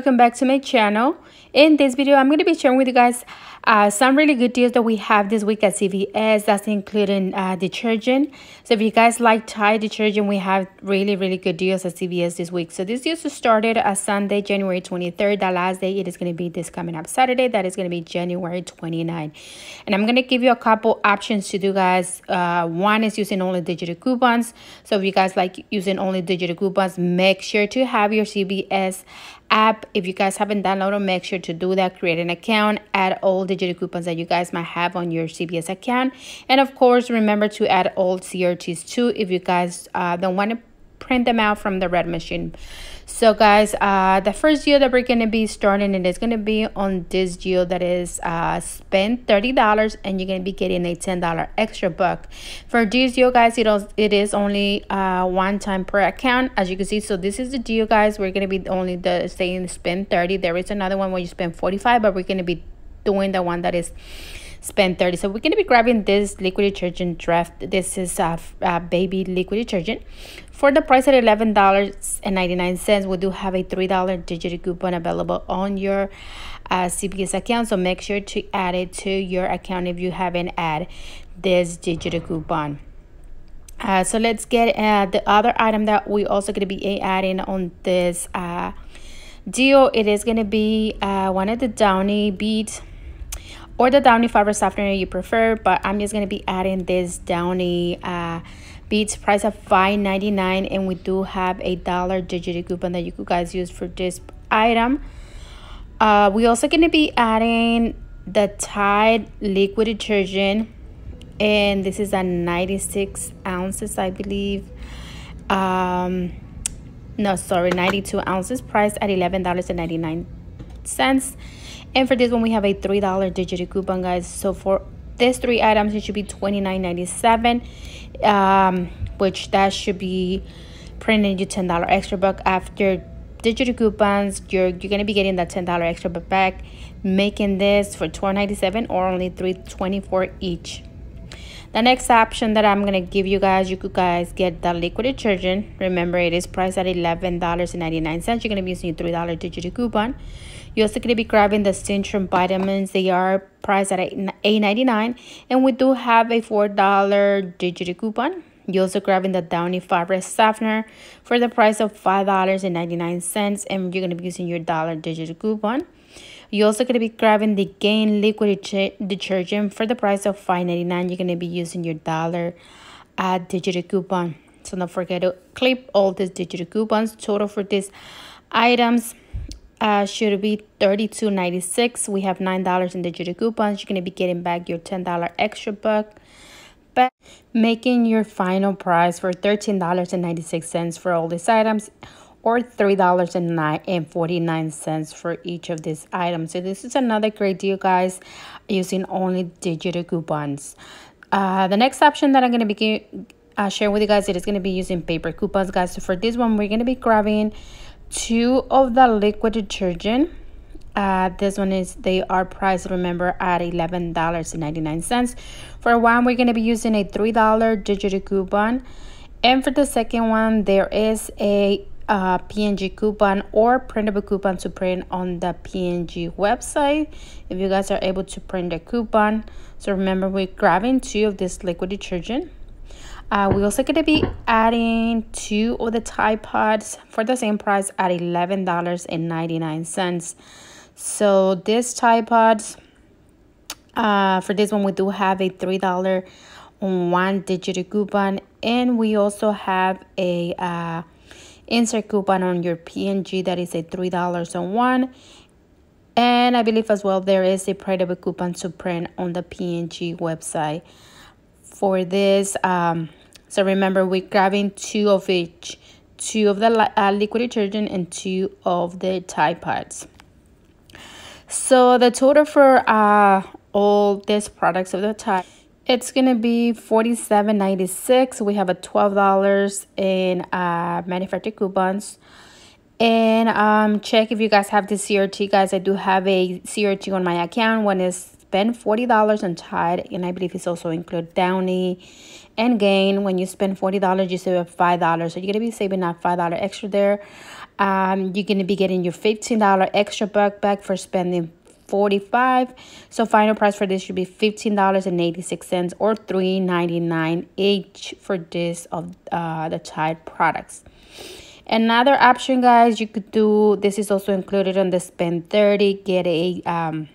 welcome back to my channel in this video i'm going to be sharing with you guys uh, some really good deals that we have this week at cvs that's including uh, detergent so if you guys like thai detergent we have really really good deals at cvs this week so this deals started uh, sunday january 23rd that last day it is going to be this coming up saturday that is going to be january 29 and i'm going to give you a couple options to do guys uh, one is using only digital coupons so if you guys like using only digital coupons make sure to have your cvs app. If you guys haven't downloaded, make sure to do that. Create an account, add all digital coupons that you guys might have on your CBS account. And of course, remember to add all CRTs too if you guys uh, don't want to print them out from the red machine so guys uh the first deal that we're gonna be starting and it's gonna be on this deal that is uh spend $30 and you're gonna be getting a $10 extra book for this deal guys it, it is only uh one time per account as you can see so this is the deal guys we're gonna be only the saying spend 30 there is another one where you spend 45 but we're gonna be doing the one that is spend 30 so we're going to be grabbing this liquid detergent draft this is a, uh, uh, baby liquid detergent for the price at $11.99, we do have a $3 digital coupon available on your uh, CPS account. So make sure to add it to your account if you haven't added this digital coupon. Uh, so let's get uh, the other item that we also going to be adding on this uh, deal. It is going to be uh, one of the downy beads or the downy fiber softener you prefer. But I'm just going to be adding this downy uh, beats price of five ninety nine, and we do have a dollar digital coupon that you guys use for this item uh, we also going to be adding the tide liquid detergent and this is a 96 ounces i believe um no sorry 92 ounces priced at $11.99 and for this one we have a three dollar digital coupon guys so for these three items it should be twenty nine ninety seven um, which that should be printing you $10 extra buck after digital coupons you're you're gonna be getting that $10 extra buck back making this for $12.97 or only 3 dollars each the next option that i'm gonna give you guys you could guys get the liquid detergent remember it is priced at $11.99 you're gonna be using a $3 digital coupon you're also going to be grabbing the Centrum vitamins. They are priced at $8.99 and we do have a $4 digital coupon. You're also grabbing the Downy Fabric Softener for the price of $5.99 and you're going to be using your dollar digital coupon. You're also going to be grabbing the Gain Liquid Detergent for the price of $5.99. You're going to be using your dollar uh, digital coupon. So don't forget to clip all these digital coupons. Total for these items uh, should be $32.96. We have $9 in digital coupons. You're going to be getting back your $10 extra book. But making your final price for $13.96 for all these items or $3.49 for each of these items. So this is another great deal, guys, using only digital coupons. Uh, the next option that I'm going to be uh, sharing with you guys, it is going to be using paper coupons, guys. So for this one, we're going to be grabbing two of the liquid detergent. Uh, this one is they are priced remember at $11.99 for one we're going to be using a three dollar digital coupon and for the second one there is a uh, png coupon or printable coupon to print on the png website if you guys are able to print a coupon so remember we're grabbing two of this liquid detergent uh, we're also going to be adding two of the Tide Pods for the same price at $11.99. So this Tide Pods, uh, for this one, we do have a $3 on one digit coupon. And we also have a uh, insert coupon on your PNG that is a $3 on one. And I believe as well there is a printable coupon to print on the PNG website for this um so remember, we're grabbing two of each, two of the uh, liquid detergent and two of the Tide Pods. So the total for uh, all these products of the Tide, it's gonna be forty-seven ninety-six. We have a $12 in uh, manufacturer coupons. And um, check if you guys have the CRT, guys. I do have a CRT on my account. One is spend $40 on Tide, and I believe it's also include Downy and gain when you spend $40 you save $5 so you're going to be saving that $5 extra there um, you're going to be getting your $15 extra buck back for spending 45 so final price for this should be $15.86 or $3.99 each for this of uh, the child products another option guys you could do this is also included on the spend 30 get a um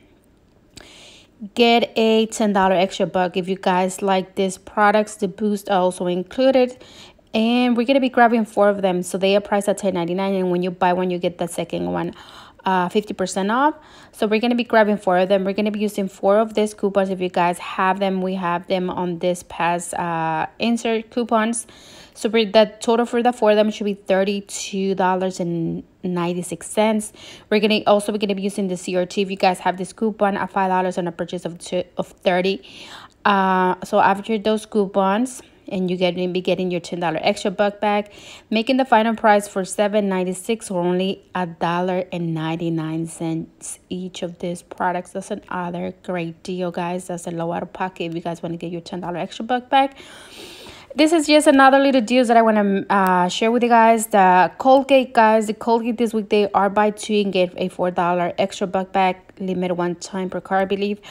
get a $10 extra buck if you guys like this products the boost are also included and we're going to be grabbing four of them so they are priced at $10.99 and when you buy one you get the second one uh, 50% off. So we're going to be grabbing four of them. We're going to be using four of these coupons. If you guys have them, we have them on this past uh, insert coupons. So the total for the four of them should be $32.96. We're going to also, we're going to be using the CRT. If you guys have this coupon at $5 on a purchase of, two, of 30 uh, So after those coupons, and you get be getting your ten dollar extra buck back, making the final price for seven ninety six or only a dollar and ninety nine cents each of these products. That's another great deal, guys. That's a low out of pocket if you guys want to get your ten dollar extra buck back this is just another little deal that I want to uh, share with you guys. The Colgate guys, the Colgate this week they are buy two and get a four dollar extra backpack back limit one time per car, I believe.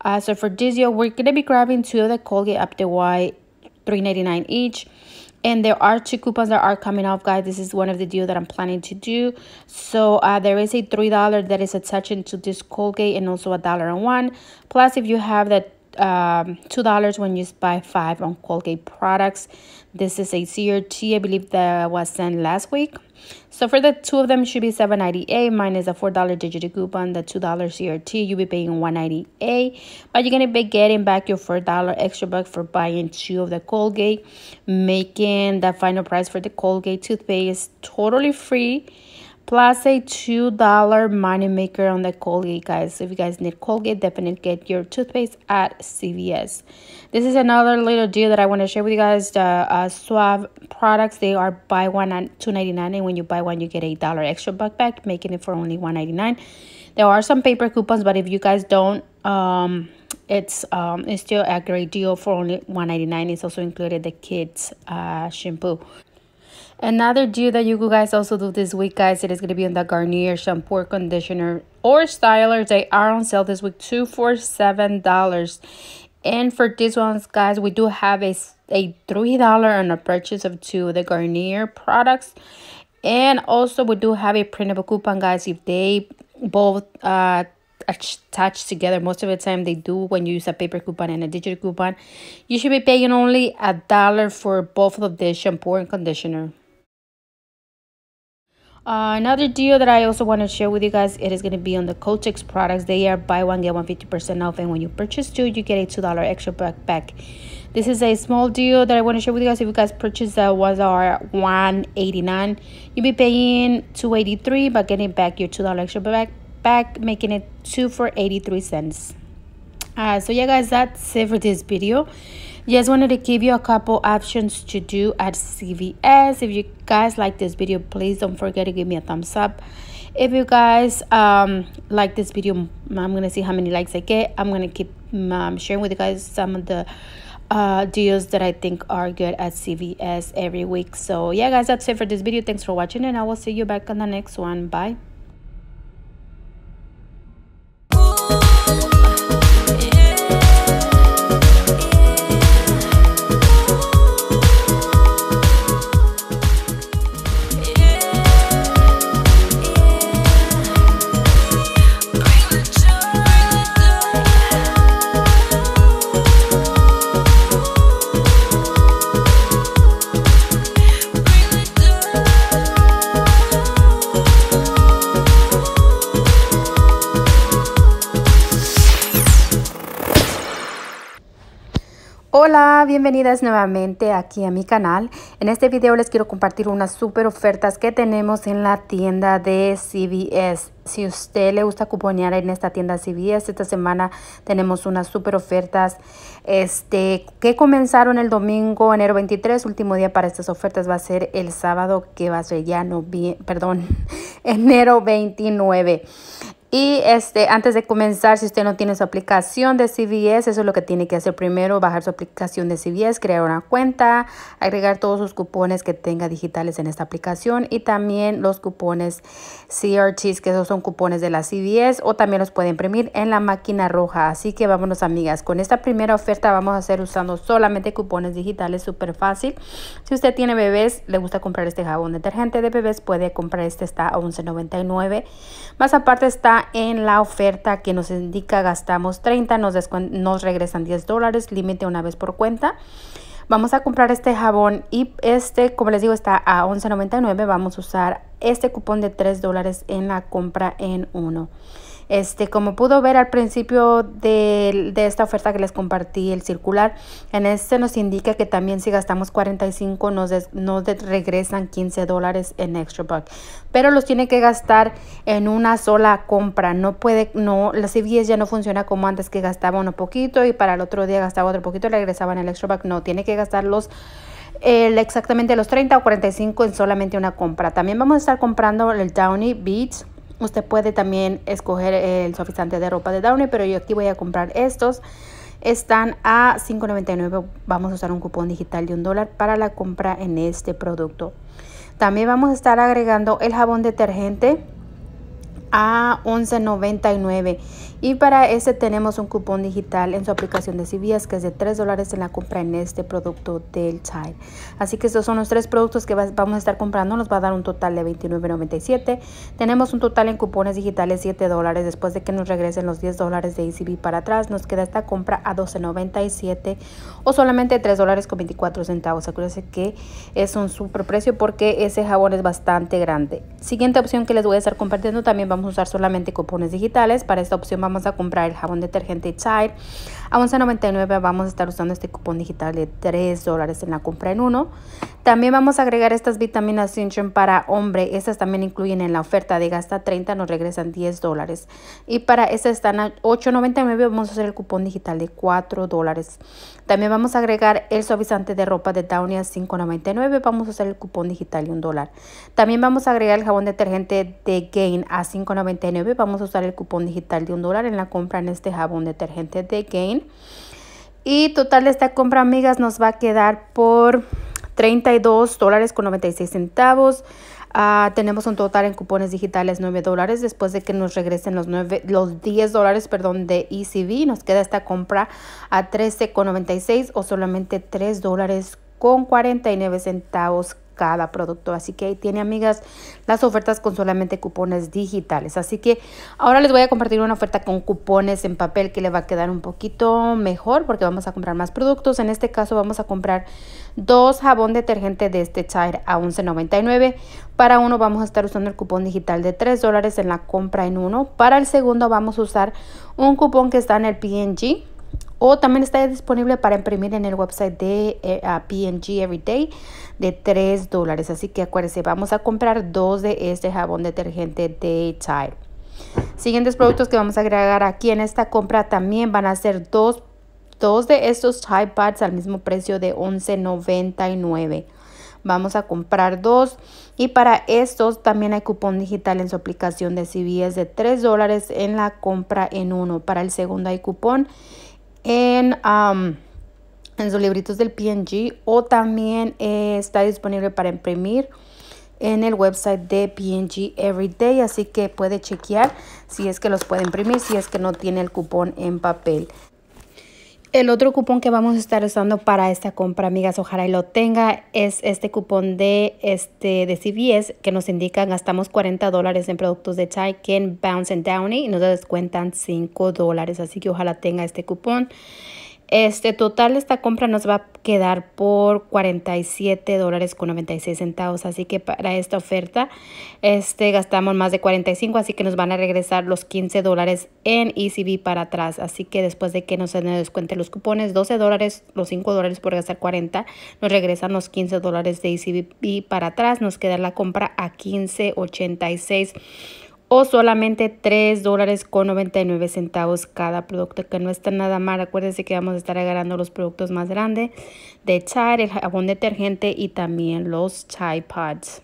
Uh, so for this year, we're gonna be grabbing two of the Colgate up the Y, three ninety nine each. And there are two coupons that are coming off, guys. This is one of the deals that I'm planning to do. So uh, there is a $3 that is attached to this Colgate and also a dollar and one. Plus, if you have that um, $2 when you buy five on Colgate products. This is a CRT, I believe that was sent last week. So for the two of them, should be seven ninety eight. Mine is a $4 digital coupon, the $2 CRT, you'll be paying one ninety eight. But you're going to be getting back your $4 extra buck for buying two of the Colgate, making the final price for the Colgate toothpaste totally free plus a two dollar money maker on the colgate guys if you guys need colgate definitely get your toothpaste at cvs this is another little deal that i want to share with you guys the uh, suave products they are buy one and 2.99 and when you buy one you get a dollar extra buck back making it for only 1.99 there are some paper coupons but if you guys don't um it's um it's still a great deal for only 1.99 it's also included the kids uh shampoo Another deal that you guys also do this week, guys, it is going to be on the Garnier shampoo, conditioner, or styler. They are on sale this week, two for seven dollars. And for these ones, guys, we do have a a three dollar on a purchase of two of the Garnier products. And also, we do have a printable coupon, guys. If they both uh attached together most of the time they do when you use a paper coupon and a digital coupon you should be paying only a dollar for both of the shampoo and conditioner uh, another deal that I also want to share with you guys, it is going to be on the Coltex products. They are buy one, get one 50% off. And when you purchase two, you get a $2 extra back back. This is a small deal that I want to share with you guys. If you guys purchase that was our 189 you'll be paying 283 but getting back your $2 extra back, back making it 2 for 83 cents. Uh, so yeah, guys, that's it for this video just wanted to give you a couple options to do at CVS. If you guys like this video, please don't forget to give me a thumbs up. If you guys um, like this video, I'm going to see how many likes I get. I'm going to keep um, sharing with you guys some of the uh, deals that I think are good at CVS every week. So yeah, guys, that's it for this video. Thanks for watching and I will see you back on the next one. Bye. Hola, bienvenidas nuevamente aquí a mi canal. En este video les quiero compartir unas super ofertas que tenemos en la tienda de CVS. Si usted le gusta cuponear en esta tienda CVS, esta semana tenemos unas super ofertas este, que comenzaron el domingo, enero 23. Último día para estas ofertas va a ser el sábado, que va a ser ya no, perdón, enero 29. Y este, antes de comenzar, si usted no tiene su aplicación de CVS, eso es lo que tiene que hacer primero, bajar su aplicación de CVS, crear una cuenta, agregar todos sus cupones que tenga digitales en esta aplicación y también los cupones CRTs, que esos son cupones de la CVS o también los puede imprimir en la máquina roja. Así que vámonos amigas, con esta primera oferta vamos a hacer usando solamente cupones digitales, súper fácil. Si usted tiene bebés, le gusta comprar este jabón detergente de bebés, puede comprar este, está a $11.99. Más aparte está en la oferta que nos indica gastamos 30, nos, nos regresan 10 dólares, límite una vez por cuenta. Vamos a comprar este jabón y este, como les digo, está a 11.99. Vamos a usar este cupón de 3 dólares en la compra en uno. Este, como pudo ver al principio de, esta oferta que les compartí, el circular, en este nos indica que también si gastamos 45 nos, nos regresan 15 dólares en extra buck. Pero los tiene que gastar en una sola compra. No puede, no, la CVS ya no funciona como antes que gastaba uno poquito y para el otro día gastaba otro poquito y regresaban el extra buck. No, tiene que gastar los exactamente los 30 o 45 en solamente una compra. También vamos a estar comprando el Downy Beats Usted puede también escoger el suavizante de ropa de Downy, pero yo aquí voy a comprar estos. Están a $5.99. Vamos a usar un cupón digital de un dólar para la compra en este producto. También vamos a estar agregando el jabón detergente a $11.99. Y para ese tenemos un cupón digital en su aplicación de CVS que es de 3 dólares en la compra en este producto del chai. Así que estos son los tres productos que vamos a estar comprando. Nos va a dar un total de $29.97. Tenemos un total en cupones digitales 7 dólares. Después de que nos regresen los 10 dólares de ECB para atrás, nos queda esta compra a $12.97 o solamente 3 dólares con 24 centavos. Acuérdense que es un super precio porque ese jabón es bastante grande. Siguiente opción que les voy a estar compartiendo también vamos a usar solamente cupones digitales. Para esta opción vamos vamos a comprar el jabón detergente Tide. A 11.99 vamos a estar usando este cupón digital de 3 dólares en la compra en uno. También vamos a agregar estas vitaminas Centrum para hombre. Estas también incluyen en la oferta de gasta 30, nos regresan 10 dólares. Y para estas están a 8.99, vamos a usar el cupón digital de 4 dólares. También vamos a agregar el suavizante de ropa de Downy a 5.99, vamos a usar el cupón digital de 1 dólar. También vamos a agregar el jabón detergente de Gain a 5.99, vamos a usar el cupón digital de 1 dólar en la compra en este jabón detergente de Gain. Y total esta compra, amigas, nos va a quedar por 32 dólares con 96 centavos. Ah, tenemos un total en cupones digitales 9 dólares después de que nos regresen los, 9, los 10 dólares perdón, de ECB Nos queda esta compra a 13,96 o solamente 3 dólares con 49 centavos cada producto. Así que ahí tiene, amigas, las ofertas con solamente cupones digitales. Así que ahora les voy a compartir una oferta con cupones en papel que le va a quedar un poquito mejor porque vamos a comprar más productos. En este caso vamos a comprar dos jabón detergente de este Tide a $11.99. Para uno vamos a estar usando el cupón digital de $3 dólares en la compra en uno. Para el segundo vamos a usar un cupón que está en el png o también está disponible para imprimir en el website de eh, PNG Everyday de 3 dólares. Así que acuérdense, vamos a comprar dos de este jabón detergente de Tide. Siguientes productos que vamos a agregar aquí en esta compra también van a ser dos, dos de estos Tide Pads al mismo precio de $11.99 vamos a comprar dos. Y para estos también hay cupón digital en su aplicación de CVS de 3 dólares en la compra en uno. Para el segundo hay cupón Um, en, sus libritos del PNG o también eh, está disponible para imprimir en el website de PNG Everyday, así que puede chequear si es que los puede imprimir, si es que no tiene el cupón en papel. El otro cupón que vamos a estar usando para esta compra, amigas, ojalá y lo tenga, es este cupón de, este, de CVS que nos indica gastamos 40 dólares en productos de Ken, Bounce and Downy y nos descuentan 5 dólares. Así que ojalá tenga este cupón. Este total esta compra nos va a quedar por 47 dólares con 96 centavos. Así que para esta oferta este, gastamos más de 45, así que nos van a regresar los 15 dólares en ECB para atrás. Así que después de que nos descuenten los cupones, 12 dólares, los 5 dólares por gastar 40, nos regresan los 15 dólares de ECB para atrás. Nos queda la compra a 15.86 o solamente 3 dólares con 99 centavos cada producto, que no está nada mal. Acuérdense que vamos a estar agarrando los productos más grandes de Char, el jabón detergente y también los Chai Pods.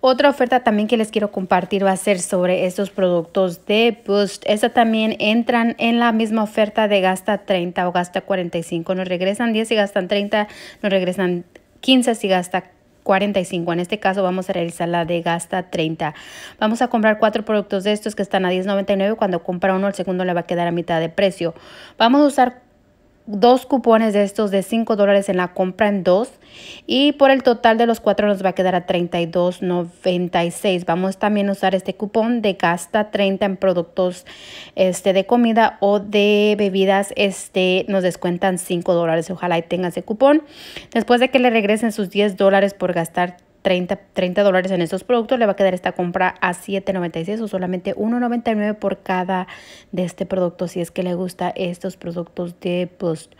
Otra oferta también que les quiero compartir va a ser sobre estos productos de Boost. Esta también entran en la misma oferta de gasta 30 o gasta 45. Nos regresan 10 si gastan 30, nos regresan 15 si gasta 45. En este caso vamos a realizar la de gasta 30. Vamos a comprar cuatro productos de estos que están a 10.99. Cuando compra uno, el segundo le va a quedar a mitad de precio. Vamos a usar dos cupones de estos de 5 dólares en la compra en dos y por el total de los cuatro nos va a quedar a 32.96 vamos también a usar este cupón de gasta 30 en productos este de comida o de bebidas este nos descuentan 5 dólares ojalá y tengas ese cupón después de que le regresen sus 10 dólares por gastar 30, 30 dólares en estos productos, le va a quedar esta compra a $7.96 o solamente $1.99 por cada de este producto si es que le gusta estos productos de post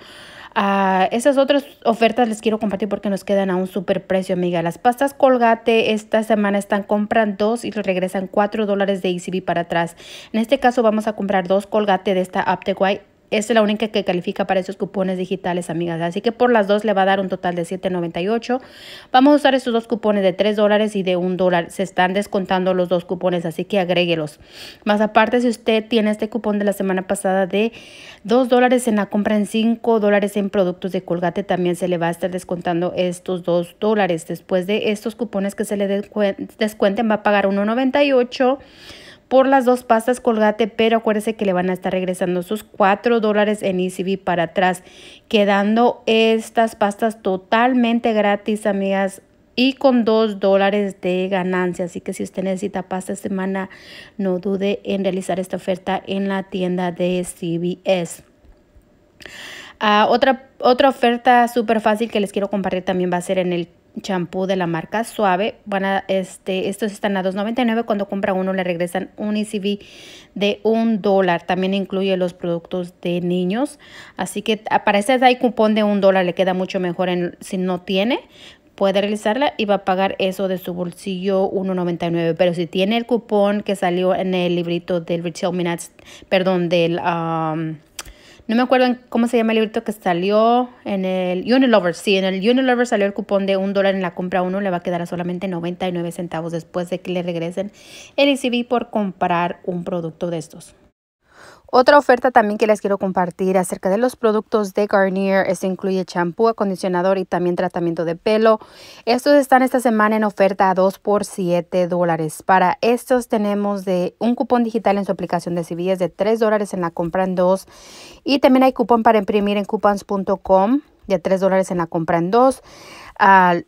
a ah, esas otras ofertas les quiero compartir porque nos quedan a un super precio, amiga. Las pastas Colgate esta semana están compran dos y regresan 4 dólares de ECB para atrás. En este caso vamos a comprar dos Colgate de esta Up es la única que califica para esos cupones digitales, amigas. Así que por las dos le va a dar un total de $7.98. Vamos a usar estos dos cupones de $3 dólares y de $1 dólar. Se están descontando los dos cupones, así que agréguelos. Más aparte, si usted tiene este cupón de la semana pasada de $2 dólares en la compra en $5 dólares en productos de Colgate, también se le va a estar descontando estos $2 dólares. Después de estos cupones que se le descuenten, va a pagar $1.98 por las dos pastas Colgate, pero acuérdese que le van a estar regresando sus 4 dólares en ECB para atrás, quedando estas pastas totalmente gratis, amigas y con 2 dólares de ganancia. Así que si usted necesita pasta semana, no dude en realizar esta oferta en la tienda de CBS. Ah, otra, otra oferta súper fácil que les quiero compartir también va a ser en el champú de la marca Suave. Van a, este, estos están a $2.99. Cuando compra uno le regresan un ECV de un dólar. También incluye los productos de niños. Así que para ahí cupón de un dólar. Le queda mucho mejor en, si no tiene. Puede realizarla y va a pagar eso de su bolsillo $1.99. Pero si tiene el cupón que salió en el librito del Retail Minutes, perdón, del... No me acuerdo cómo se llama el librito que salió en el Unilover. Sí, en el Unilover salió el cupón de un dólar en la compra uno. Le va a quedar a solamente 99 centavos después de que le regresen el ICB e por comprar un producto de estos. Otra oferta también que les quiero compartir acerca de los productos de Garnier, esto incluye champú, acondicionador y también tratamiento de pelo. Estos están esta semana en oferta a 2 por 7 dólares. Para estos tenemos de un cupón digital en su aplicación de CVS de 3 dólares en la compra en 2 y también hay cupón para imprimir en coupons.com de 3 dólares en la compra en 2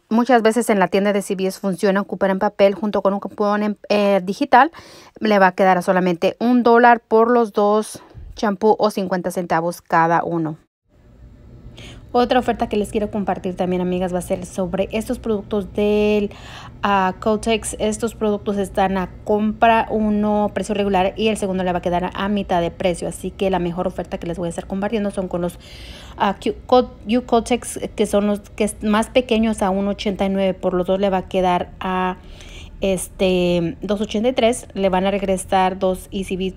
muchas veces en la tienda de CBS funciona ocupar en papel junto con un cupón eh, digital. Le va a quedar solamente un dólar por los dos champú o 50 centavos cada uno. Otra oferta que les quiero compartir también, amigas, va a ser sobre estos productos del uh, ah, Cotex. Estos productos están a compra, uno precio regular y el segundo le va a quedar a, mitad de precio. Así que la mejor oferta que les voy a estar compartiendo son con los U-Cotex, ah, que son los que más pequeños a 1,89. Por los dos le va a quedar a este 2,83. Le van a regresar dos ECB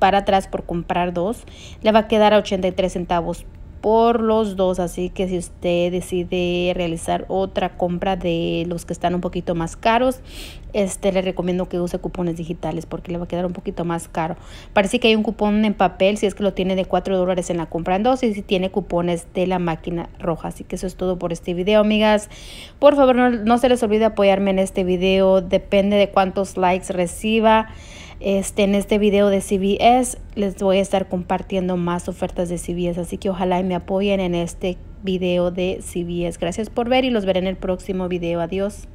para atrás por comprar dos. Le va a quedar a 83 centavos por los dos. Así que si usted decide realizar otra compra de los que están un poquito más caros, este le recomiendo que use cupones digitales porque le va a quedar un poquito más caro. Parece que hay un cupón en papel si es que lo tiene de 4 dólares en la compra en dos y si tiene cupones de la máquina roja. Así que eso es todo por este video, amigas. Por favor, no, no se les olvide apoyarme en este video. Depende de cuántos likes reciba. Este, en este video de CBS les voy a estar compartiendo más ofertas de CBS, así que ojalá me apoyen en este video de CBS. Gracias por ver y los veré en el próximo video. Adiós.